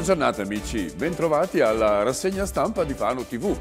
Buona giornata amici, bentrovati alla rassegna stampa di Fano TV.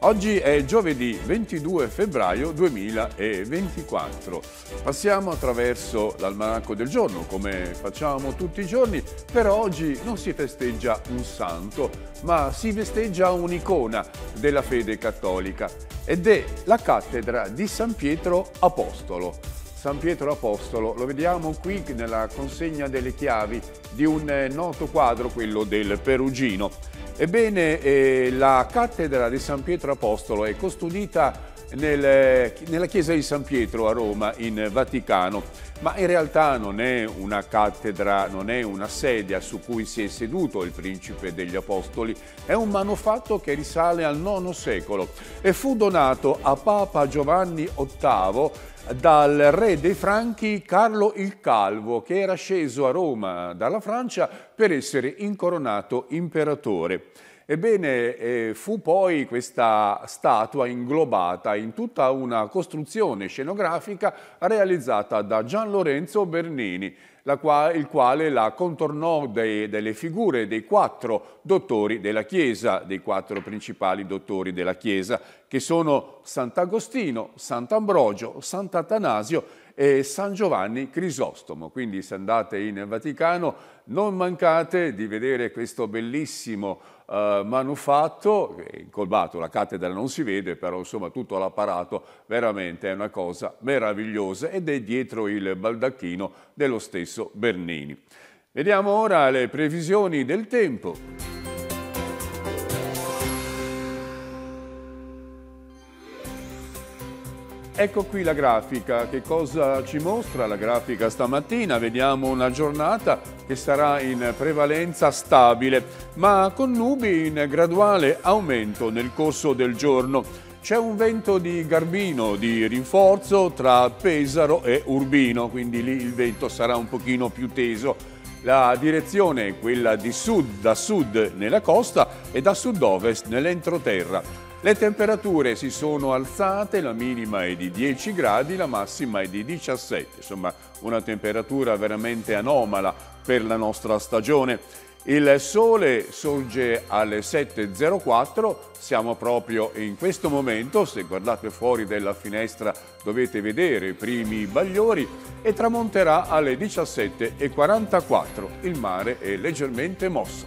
Oggi è giovedì 22 febbraio 2024. Passiamo attraverso l'almanacco del giorno, come facciamo tutti i giorni, però oggi non si festeggia un santo, ma si festeggia un'icona della fede cattolica ed è la cattedra di San Pietro Apostolo. San Pietro Apostolo, lo vediamo qui nella consegna delle chiavi di un eh, noto quadro, quello del Perugino. Ebbene, eh, la cattedra di San Pietro Apostolo è custodita nel, eh, nella chiesa di San Pietro a Roma, in Vaticano, ma in realtà non è una cattedra, non è una sedia su cui si è seduto il principe degli apostoli, è un manufatto che risale al IX secolo e fu donato a Papa Giovanni VIII dal re dei Franchi Carlo il Calvo, che era sceso a Roma dalla Francia per essere incoronato imperatore. Ebbene, eh, fu poi questa statua inglobata in tutta una costruzione scenografica realizzata da Gian Lorenzo Bernini, qua, il quale la contornò dei, delle figure dei quattro dottori della Chiesa, dei quattro principali dottori della Chiesa, che sono Sant'Agostino, Sant'Ambrogio, Sant'Atanasio e San Giovanni Crisostomo. Quindi se andate in Vaticano non mancate di vedere questo bellissimo eh, manufatto, incolbato, la cattedra non si vede, però insomma tutto l'apparato veramente è una cosa meravigliosa ed è dietro il baldacchino dello stesso Bernini. Vediamo ora le previsioni del tempo. Ecco qui la grafica, che cosa ci mostra la grafica stamattina? Vediamo una giornata che sarà in prevalenza stabile, ma con nubi in graduale aumento nel corso del giorno. C'è un vento di garbino, di rinforzo tra Pesaro e Urbino, quindi lì il vento sarà un pochino più teso. La direzione è quella di sud, da sud nella costa e da sud-ovest nell'entroterra. Le temperature si sono alzate, la minima è di 10 gradi, la massima è di 17, insomma una temperatura veramente anomala per la nostra stagione. Il sole sorge alle 7.04, siamo proprio in questo momento, se guardate fuori dalla finestra dovete vedere i primi bagliori e tramonterà alle 17.44, il mare è leggermente mosso.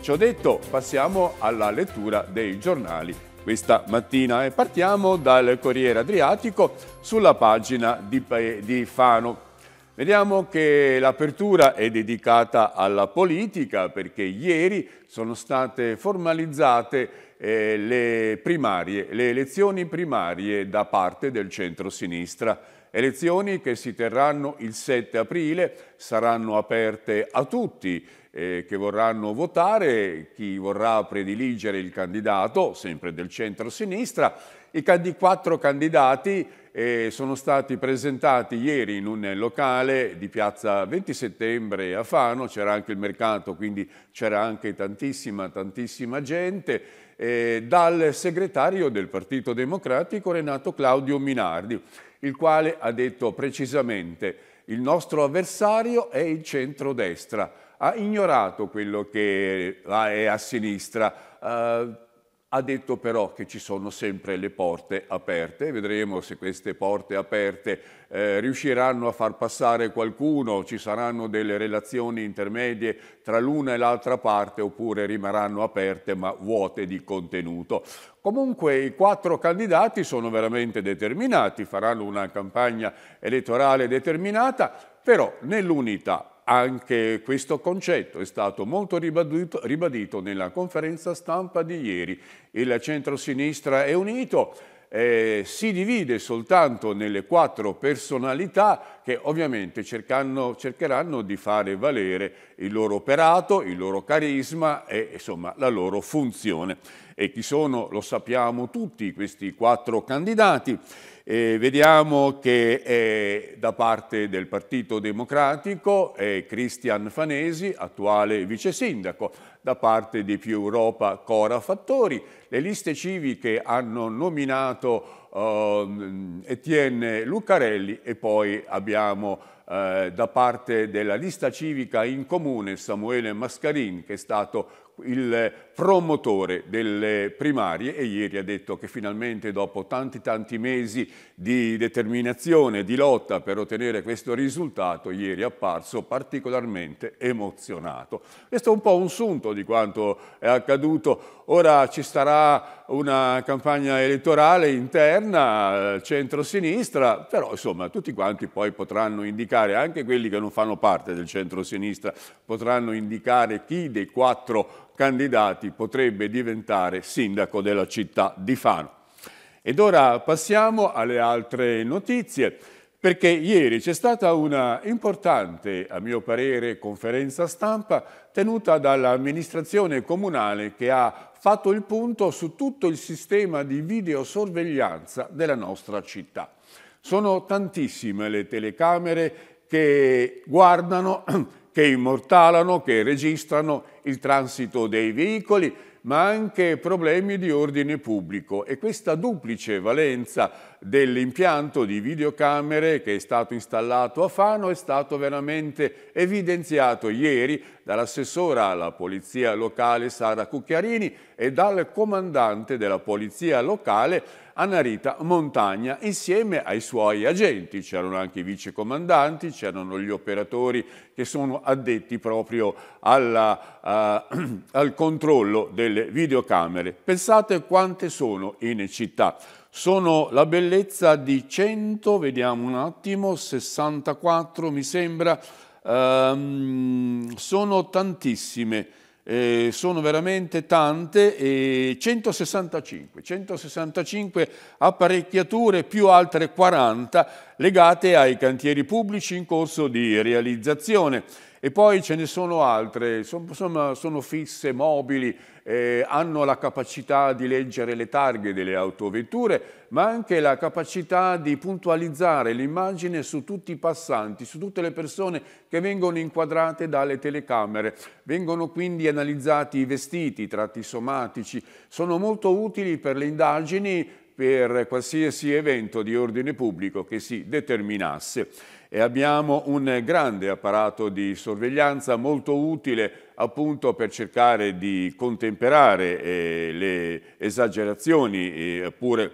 Ciò detto, passiamo alla lettura dei giornali questa mattina. E partiamo dal Corriere Adriatico sulla pagina di, di Fano. Vediamo che l'apertura è dedicata alla politica perché ieri sono state formalizzate eh, le, primarie, le elezioni primarie da parte del centro-sinistra. Elezioni che si terranno il 7 aprile, saranno aperte a tutti eh, che vorranno votare, chi vorrà prediligere il candidato, sempre del centro-sinistra. I candi quattro candidati eh, sono stati presentati ieri in un locale di piazza 20 settembre a Fano, c'era anche il mercato, quindi c'era anche tantissima, tantissima gente, eh, dal segretario del Partito Democratico Renato Claudio Minardi, il quale ha detto precisamente il nostro avversario è il centrodestra, ha ignorato quello che è a sinistra, eh, ha detto però che ci sono sempre le porte aperte, vedremo se queste porte aperte eh, riusciranno a far passare qualcuno, ci saranno delle relazioni intermedie tra l'una e l'altra parte oppure rimarranno aperte ma vuote di contenuto. Comunque i quattro candidati sono veramente determinati, faranno una campagna elettorale determinata, però nell'unità anche questo concetto è stato molto ribadito, ribadito nella conferenza stampa di ieri. Il centro-sinistra è unito, eh, si divide soltanto nelle quattro personalità che ovviamente cercano, cercheranno di fare valere il loro operato, il loro carisma e insomma, la loro funzione. E chi sono lo sappiamo tutti questi quattro candidati. E vediamo che da parte del Partito Democratico è Cristian Fanesi, attuale vice sindaco, da parte di Più Europa Cora Fattori. Le liste civiche hanno nominato eh, Etienne Lucarelli e poi abbiamo eh, da parte della lista civica in comune Samuele Mascarin che è stato il promotore delle primarie e ieri ha detto che finalmente dopo tanti tanti mesi di determinazione, di lotta per ottenere questo risultato, ieri è apparso particolarmente emozionato. Questo è un po' un sunto di quanto è accaduto. Ora ci sarà una campagna elettorale interna, eh, centro-sinistra, però insomma tutti quanti poi potranno indicare, anche quelli che non fanno parte del centro-sinistra, potranno indicare chi dei quattro candidati potrebbe diventare sindaco della città di Fano. Ed ora passiamo alle altre notizie, perché ieri c'è stata una importante, a mio parere, conferenza stampa tenuta dall'amministrazione comunale che ha fatto il punto su tutto il sistema di videosorveglianza della nostra città. Sono tantissime le telecamere che guardano, che immortalano, che registrano il transito dei veicoli, ma anche problemi di ordine pubblico e questa duplice valenza dell'impianto di videocamere che è stato installato a Fano è stato veramente evidenziato ieri dall'assessora alla polizia locale Sara Cucchiarini e dal comandante della polizia locale Anarita Montagna insieme ai suoi agenti. C'erano anche i vicecomandanti, c'erano gli operatori che sono addetti proprio alla, uh, al controllo delle videocamere. Pensate quante sono in città sono la bellezza di 100, vediamo un attimo, 64 mi sembra, ehm, sono tantissime eh, sono veramente tante, eh, 165, 165 apparecchiature più altre 40 legate ai cantieri pubblici in corso di realizzazione. E poi ce ne sono altre, insomma sono, fisse, mobili, eh, hanno la capacità di leggere le targhe delle autovetture, ma anche la capacità di puntualizzare l'immagine su tutti i passanti, su tutte le persone che vengono inquadrate dalle telecamere. Vengono quindi analizzati i vestiti, i tratti somatici, sono molto utili per le indagini per qualsiasi evento di ordine pubblico che si determinasse e abbiamo un grande apparato di sorveglianza molto utile appunto per cercare di contemperare eh, le esagerazioni eh, oppure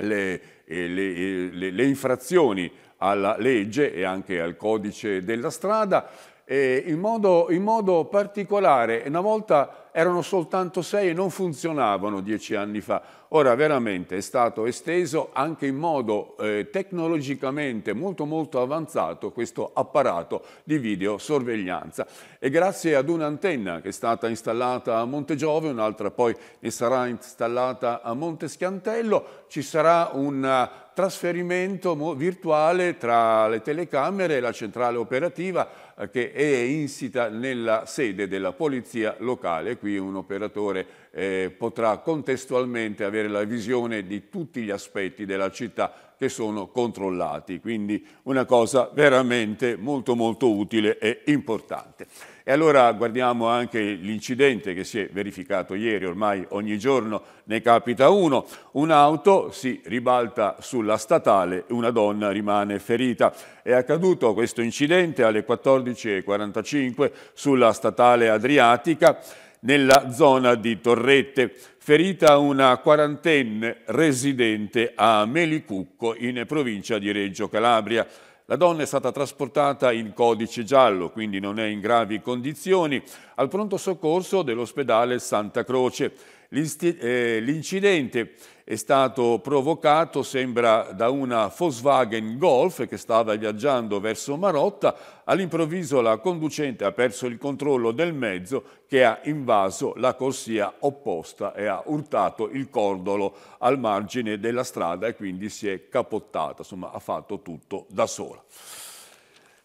le, eh, le, eh, le, le infrazioni alla legge e anche al codice della strada in modo, in modo particolare. Una volta erano soltanto sei e non funzionavano dieci anni fa. Ora veramente è stato esteso anche in modo eh, tecnologicamente molto molto avanzato questo apparato di videosorveglianza e grazie ad un'antenna che è stata installata a Montegiove, un'altra poi ne sarà installata a Monteschiantello, ci sarà un eh, trasferimento virtuale tra le telecamere e la centrale operativa eh, che è insita nella sede della polizia locale qui un operatore eh, potrà contestualmente avere la visione di tutti gli aspetti della città che sono controllati, quindi una cosa veramente molto molto utile e importante. E allora guardiamo anche l'incidente che si è verificato ieri, ormai ogni giorno ne capita uno, un'auto si ribalta sulla statale, una donna rimane ferita. È accaduto questo incidente alle 14.45 sulla statale Adriatica nella zona di Torrette, ferita una quarantenne residente a Melicucco in provincia di Reggio Calabria. La donna è stata trasportata in codice giallo, quindi non è in gravi condizioni, al pronto soccorso dell'ospedale Santa Croce. Eh, l'incidente è stato provocato, sembra, da una Volkswagen Golf che stava viaggiando verso Marotta. All'improvviso la conducente ha perso il controllo del mezzo che ha invaso la corsia opposta e ha urtato il cordolo al margine della strada e quindi si è capottata, insomma ha fatto tutto da sola.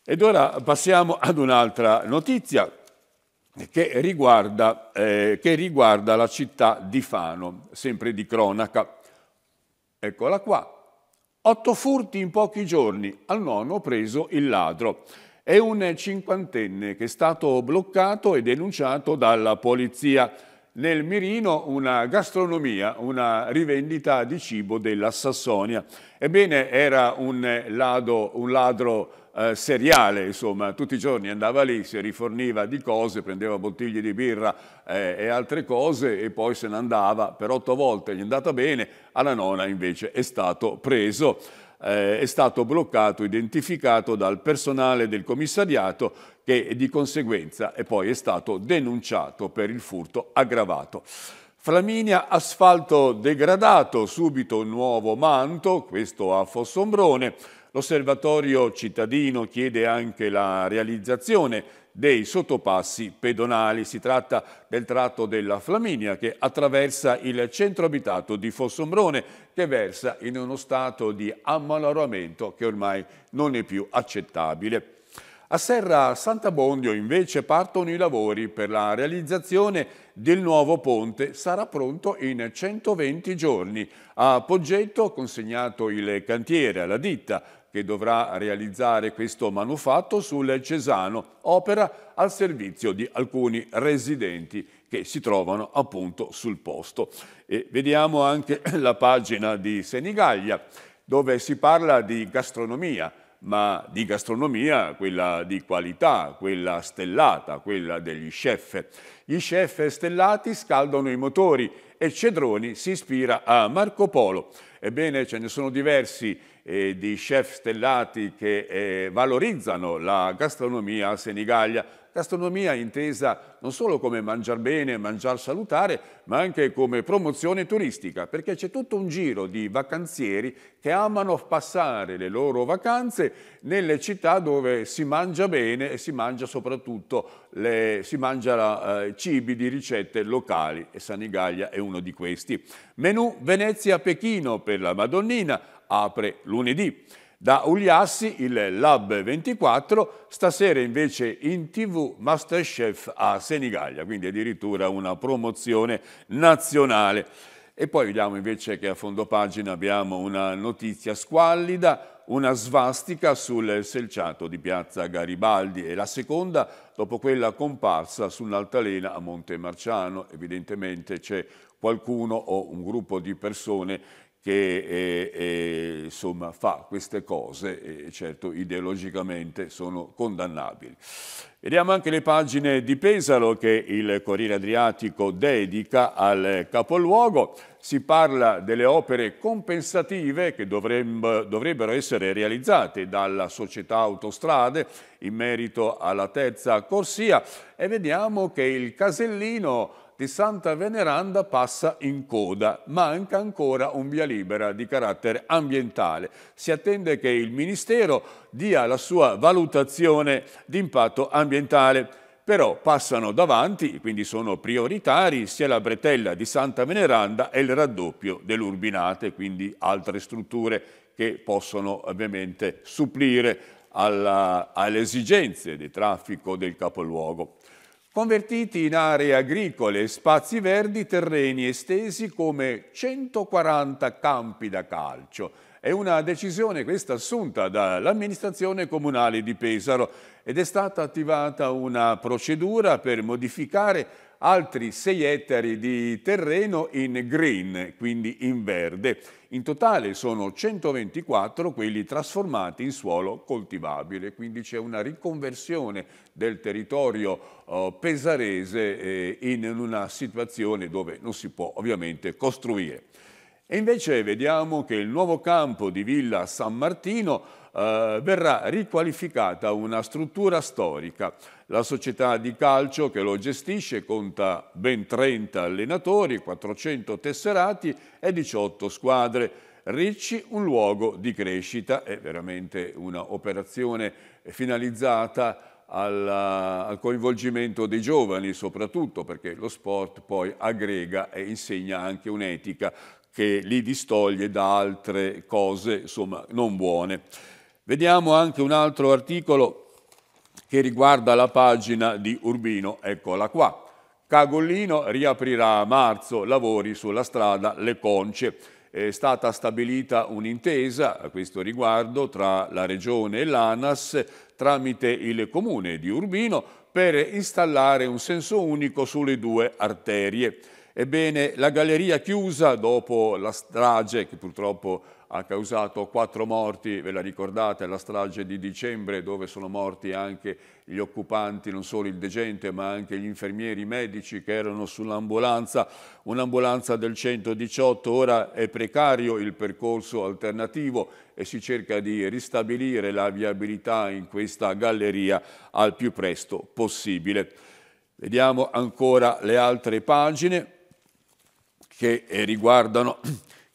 Ed ora passiamo ad un'altra notizia che riguarda, eh, che riguarda la città di Fano, sempre di cronaca. Eccola qua. Otto furti in pochi giorni, al nono preso il ladro. È un cinquantenne che è stato bloccato e denunciato dalla polizia. Nel mirino una gastronomia, una rivendita di cibo della Sassonia. Ebbene, era un eh, ladro, un ladro eh, seriale, insomma, tutti i giorni andava lì, si riforniva di cose, prendeva bottiglie di birra eh, e altre cose e poi se ne andava per otto volte, gli è andata bene, alla nona invece è stato preso. Eh, è stato bloccato, identificato dal personale del commissariato che di conseguenza è poi è stato denunciato per il furto aggravato. Flaminia asfalto degradato, subito un nuovo manto, questo a Fossombrone, L'osservatorio cittadino chiede anche la realizzazione dei sottopassi pedonali. Si tratta del tratto della Flaminia che attraversa il centro abitato di Fossombrone che versa in uno stato di ammaloramento che ormai non è più accettabile. A Serra Sant'Abondio invece partono i lavori per la realizzazione del nuovo ponte, sarà pronto in 120 giorni. A Poggetto consegnato il cantiere alla ditta che dovrà realizzare questo manufatto sul Cesano, opera al servizio di alcuni residenti che si trovano appunto sul posto. E vediamo anche la pagina di Senigallia, dove si parla di gastronomia, ma di gastronomia, quella di qualità, quella stellata, quella degli chef. Gli chef stellati scaldano i motori e Cedroni si ispira a Marco Polo. Ebbene, ce ne sono diversi eh, di chef stellati che eh, valorizzano la gastronomia a senigallia, gastronomia intesa non solo come mangiar bene, mangiar salutare, ma anche come promozione turistica, perché c'è tutto un giro di vacanzieri che amano passare le loro vacanze nelle città dove si mangia bene e si mangia soprattutto le, si mangia, eh, cibi di ricette locali e Sanigaglia è uno di questi. Menù Venezia-Pechino per la Madonnina, apre lunedì. Da Uliassi il Lab 24, stasera invece in tv Masterchef a Senigallia, quindi addirittura una promozione nazionale. E poi vediamo invece che a fondo pagina abbiamo una notizia squallida, una svastica sul selciato di piazza Garibaldi e la seconda dopo quella comparsa sull'altalena a Monte Marciano. Evidentemente c'è qualcuno o un gruppo di persone che eh, eh, insomma, fa queste cose, eh, certo ideologicamente sono condannabili. Vediamo anche le pagine di Pesaro che il Corriere Adriatico dedica al capoluogo. Si parla delle opere compensative che dovremb dovrebbero essere realizzate dalla società autostrade in merito alla terza corsia e vediamo che il Casellino di Santa Veneranda passa in coda. Manca ancora un via libera di carattere ambientale. Si attende che il Ministero dia la sua valutazione di impatto ambientale però passano davanti, quindi sono prioritari, sia la bretella di Santa Veneranda e il raddoppio dell'Urbinate, quindi altre strutture che possono ovviamente supplire alla, alle esigenze di traffico del capoluogo convertiti in aree agricole, spazi verdi, terreni estesi come 140 campi da calcio. È una decisione questa assunta dall'amministrazione comunale di Pesaro ed è stata attivata una procedura per modificare altri 6 ettari di terreno in green, quindi in verde. In totale sono 124 quelli trasformati in suolo coltivabile, quindi c'è una riconversione del territorio eh, pesarese eh, in una situazione dove non si può ovviamente costruire. E invece vediamo che il nuovo campo di Villa San Martino eh, verrà riqualificata una struttura storica. La società di calcio che lo gestisce conta ben 30 allenatori, 400 tesserati e 18 squadre. Ricci un luogo di crescita, è veramente un'operazione finalizzata alla, al coinvolgimento dei giovani soprattutto perché lo sport poi aggrega e insegna anche un'etica che li distoglie da altre cose insomma non buone. Vediamo anche un altro articolo che riguarda la pagina di Urbino, eccola qua. Cagollino riaprirà a marzo lavori sulla strada Le Conce. È stata stabilita un'intesa a questo riguardo tra la Regione e l'ANAS tramite il Comune di Urbino per installare un senso unico sulle due arterie. Ebbene, la galleria chiusa dopo la strage che purtroppo ha causato quattro morti, ve la ricordate, la strage di dicembre dove sono morti anche gli occupanti, non solo il degente ma anche gli infermieri medici che erano sull'ambulanza, un'ambulanza del 118, ora è precario il percorso alternativo e si cerca di ristabilire la viabilità in questa galleria al più presto possibile. Vediamo ancora le altre pagine che riguardano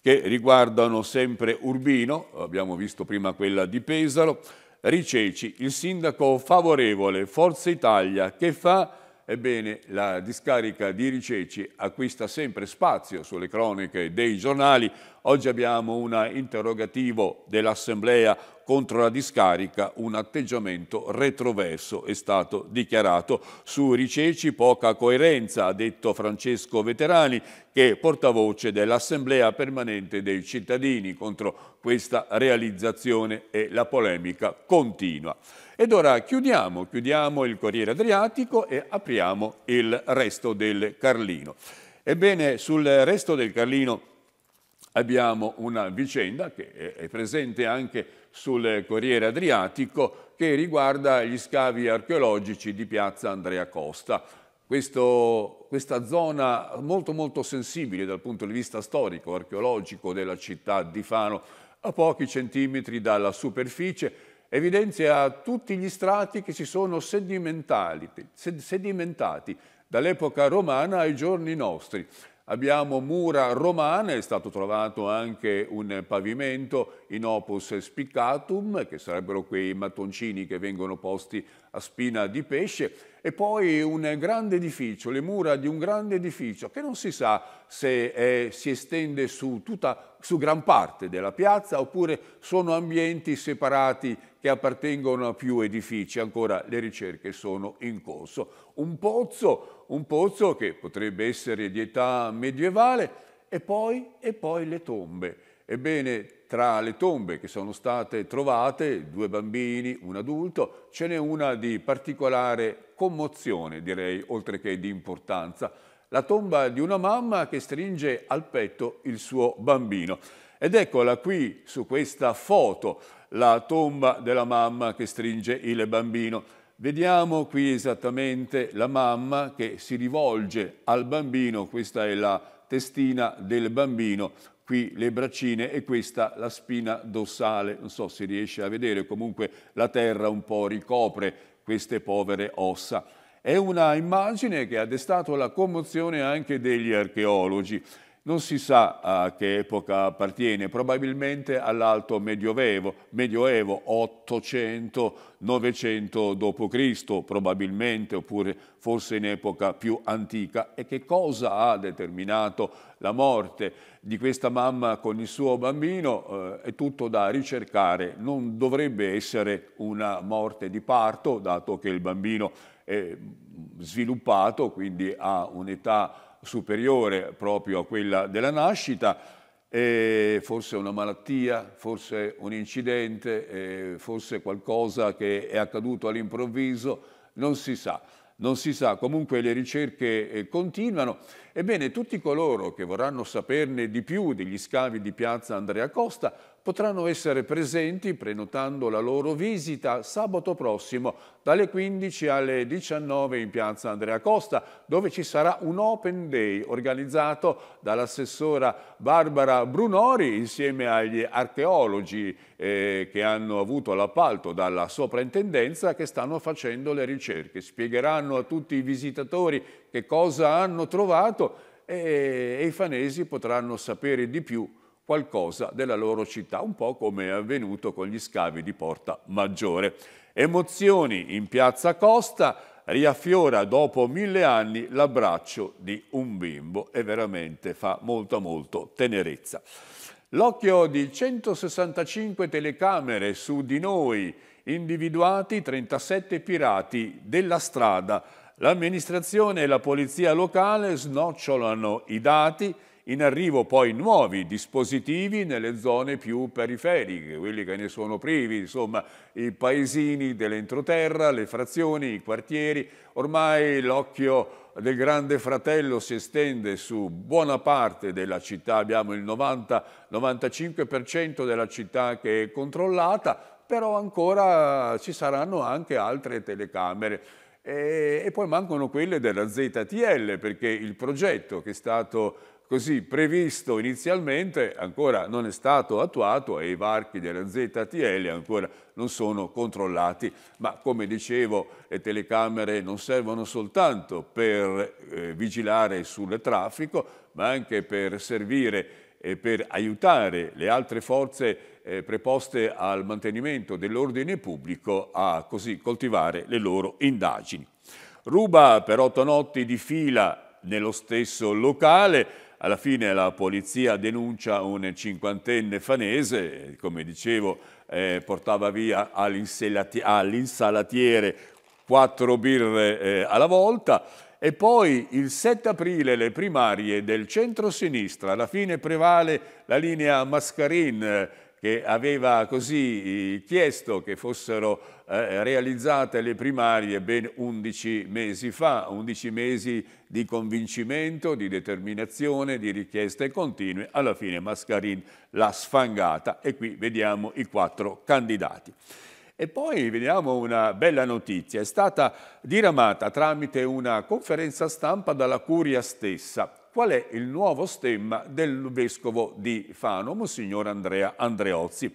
che riguardano sempre Urbino, abbiamo visto prima quella di Pesaro, Riceci, il sindaco favorevole, Forza Italia, che fa? Ebbene, la discarica di Riceci acquista sempre spazio sulle cronache dei giornali. Oggi abbiamo un interrogativo dell'Assemblea contro la discarica un atteggiamento retroverso, è stato dichiarato. Su Riceci poca coerenza, ha detto Francesco Veterani, che è portavoce dell'Assemblea permanente dei cittadini contro questa realizzazione e la polemica continua. Ed ora chiudiamo, chiudiamo il Corriere Adriatico e apriamo il resto del Carlino. Ebbene, sul resto del Carlino abbiamo una vicenda che è presente anche sul Corriere Adriatico che riguarda gli scavi archeologici di piazza Andrea Costa. Questo, questa zona molto molto sensibile dal punto di vista storico, archeologico della città di Fano, a pochi centimetri dalla superficie, evidenzia tutti gli strati che si sono sedimentati dall'epoca romana ai giorni nostri. Abbiamo mura romane, è stato trovato anche un pavimento in opus spiccatum, che sarebbero quei mattoncini che vengono posti a spina di pesce, e poi un grande edificio, le mura di un grande edificio, che non si sa se è, eh, si estende su, tutta, su gran parte della piazza oppure sono ambienti separati che appartengono a più edifici. Ancora le ricerche sono in corso. Un pozzo, un pozzo che potrebbe essere di età medievale e poi, e poi le tombe. Ebbene, tra le tombe che sono state trovate, due bambini, un adulto, ce n'è una di particolare commozione, direi, oltre che di importanza. La tomba di una mamma che stringe al petto il suo bambino. Ed eccola qui su questa foto la tomba della mamma che stringe il bambino. Vediamo qui esattamente la mamma che si rivolge al bambino, questa è la testina del bambino, qui le braccine e questa la spina dorsale, non so se riesce a vedere, comunque la terra un po' ricopre queste povere ossa. È una immagine che ha destato la commozione anche degli archeologi. Non si sa a che epoca appartiene, probabilmente all'alto medioevo, medioevo 800-900 d.C., probabilmente, oppure forse in epoca più antica. E che cosa ha determinato la morte di questa mamma con il suo bambino? Eh, è tutto da ricercare. Non dovrebbe essere una morte di parto, dato che il bambino è sviluppato, quindi ha un'età superiore proprio a quella della nascita, eh, forse una malattia, forse un incidente, eh, forse qualcosa che è accaduto all'improvviso, non si sa. Non si sa, comunque le ricerche eh, continuano. Ebbene, tutti coloro che vorranno saperne di più degli scavi di piazza Andrea Costa potranno essere presenti prenotando la loro visita sabato prossimo dalle 15 alle 19 in piazza Andrea Costa, dove ci sarà un Open Day organizzato dall'assessora Barbara Brunori insieme agli archeologi eh, che hanno avuto l'appalto dalla soprintendenza che stanno facendo le ricerche. Spiegheranno a tutti i visitatori che cosa hanno trovato e, e i fanesi potranno sapere di più qualcosa della loro città, un po' come è avvenuto con gli scavi di Porta Maggiore. Emozioni in Piazza Costa, riaffiora dopo mille anni l'abbraccio di un bimbo e veramente fa molto molto tenerezza. L'occhio di 165 telecamere su di noi, individuati 37 pirati della strada, L'amministrazione e la polizia locale snocciolano i dati, in arrivo poi nuovi dispositivi nelle zone più periferiche, quelli che ne sono privi, insomma i paesini dell'entroterra, le frazioni, i quartieri, ormai l'occhio del Grande Fratello si estende su buona parte della città, abbiamo il 90-95% della città che è controllata, però ancora ci saranno anche altre telecamere. E, e poi mancano quelle della ZTL, perché il progetto che è stato così previsto inizialmente ancora non è stato attuato e i varchi della ZTL ancora non sono controllati, ma come dicevo le telecamere non servono soltanto per eh, vigilare sul traffico, ma anche per servire eh, per aiutare le altre forze eh, preposte al mantenimento dell'ordine pubblico a così coltivare le loro indagini. Ruba per otto notti di fila nello stesso locale, alla fine la polizia denuncia un cinquantenne fanese, come dicevo eh, portava via all'insalatiere quattro birre eh, alla volta, e poi il 7 aprile le primarie del centro-sinistra, alla fine prevale la linea Mascarin che aveva così eh, chiesto che fossero eh, realizzate le primarie ben 11 mesi fa, 11 mesi di convincimento, di determinazione, di richieste continue, alla fine Mascarin l'ha sfangata e qui vediamo i quattro candidati. E poi vediamo una bella notizia, è stata diramata tramite una conferenza stampa dalla Curia stessa. Qual è il nuovo stemma del Vescovo di Fano, Monsignor Andrea Andreozzi?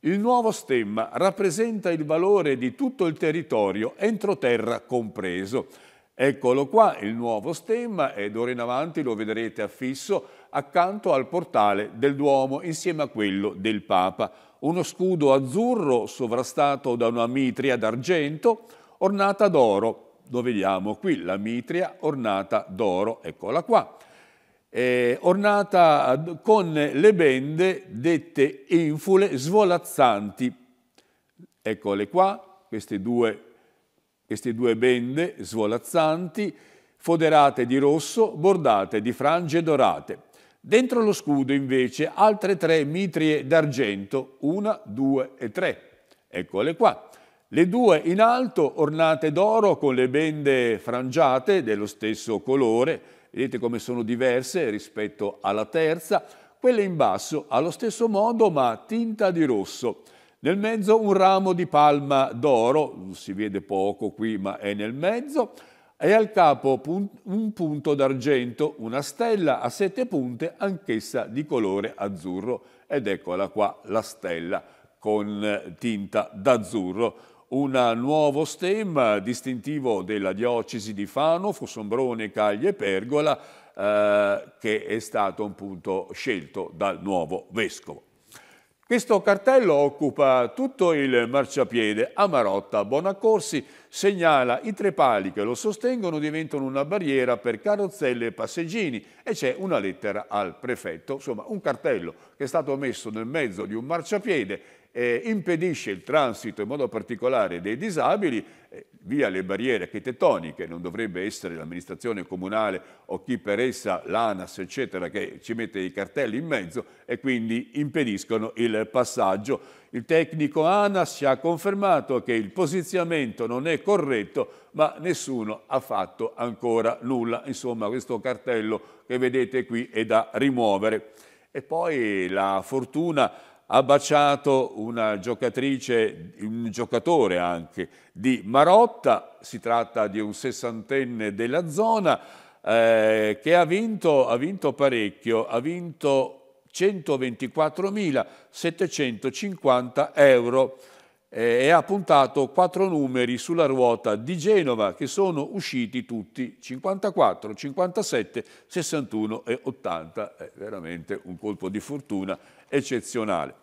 Il nuovo stemma rappresenta il valore di tutto il territorio, entroterra compreso. Eccolo qua, il nuovo stemma e d'ora in avanti lo vedrete affisso accanto al portale del Duomo insieme a quello del Papa. Uno scudo azzurro sovrastato da una mitria d'argento ornata d'oro. Lo vediamo qui, la mitria ornata d'oro, eccola qua. Eh, ornata con le bende dette infule svolazzanti. Eccole qua, queste due queste due bende svolazzanti, foderate di rosso, bordate di frange dorate. Dentro lo scudo invece altre tre mitrie d'argento, una, due e tre. Eccole qua. Le due in alto ornate d'oro con le bende frangiate dello stesso colore, vedete come sono diverse rispetto alla terza, quelle in basso allo stesso modo ma tinta di rosso. Nel mezzo un ramo di palma d'oro, si vede poco qui ma è nel mezzo, e al capo un punto d'argento, una stella a sette punte, anch'essa di colore azzurro. Ed eccola qua la stella con tinta d'azzurro. Un nuovo stemma distintivo della diocesi di Fano, Fossombrone, Caglie e Pergola, eh, che è stato appunto scelto dal nuovo vescovo. Questo cartello occupa tutto il marciapiede a Marotta. Bonaccorsi segnala i tre pali che lo sostengono diventano una barriera per carrozzelle e passeggini e c'è una lettera al prefetto, insomma un cartello che è stato messo nel mezzo di un marciapiede eh, impedisce il transito in modo particolare dei disabili eh, via le barriere architettoniche, non dovrebbe essere l'amministrazione comunale o chi per essa, l'ANAS eccetera, che ci mette i cartelli in mezzo e quindi impediscono il passaggio. Il tecnico ANAS ci ha confermato che il posizionamento non è corretto ma nessuno ha fatto ancora nulla, insomma questo cartello che vedete qui è da rimuovere. E poi la fortuna ha baciato una giocatrice, un giocatore anche, di Marotta, si tratta di un sessantenne della zona, eh, che ha vinto, ha vinto parecchio, ha vinto 124.750 euro. Eh, e ha puntato quattro numeri sulla ruota di Genova che sono usciti tutti 54, 57, 61 e 80. È veramente un colpo di fortuna eccezionale.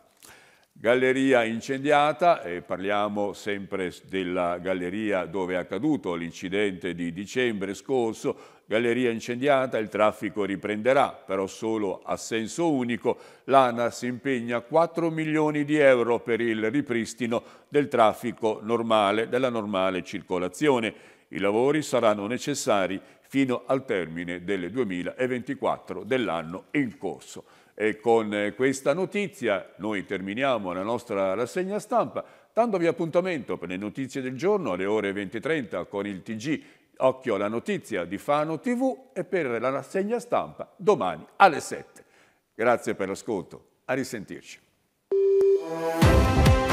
Galleria incendiata, e parliamo sempre della galleria dove è accaduto l'incidente di dicembre scorso, galleria incendiata, il traffico riprenderà, però solo a senso unico. L'ANAS impegna 4 milioni di euro per il ripristino del traffico normale, della normale circolazione. I lavori saranno necessari fino al termine del 2024 dell'anno in corso. E con eh, questa notizia noi terminiamo la nostra rassegna stampa, dandovi appuntamento per le notizie del giorno alle ore 20.30 con il TG Occhio alla notizia di Fano TV e per la rassegna stampa domani alle 7. Grazie per l'ascolto, a risentirci.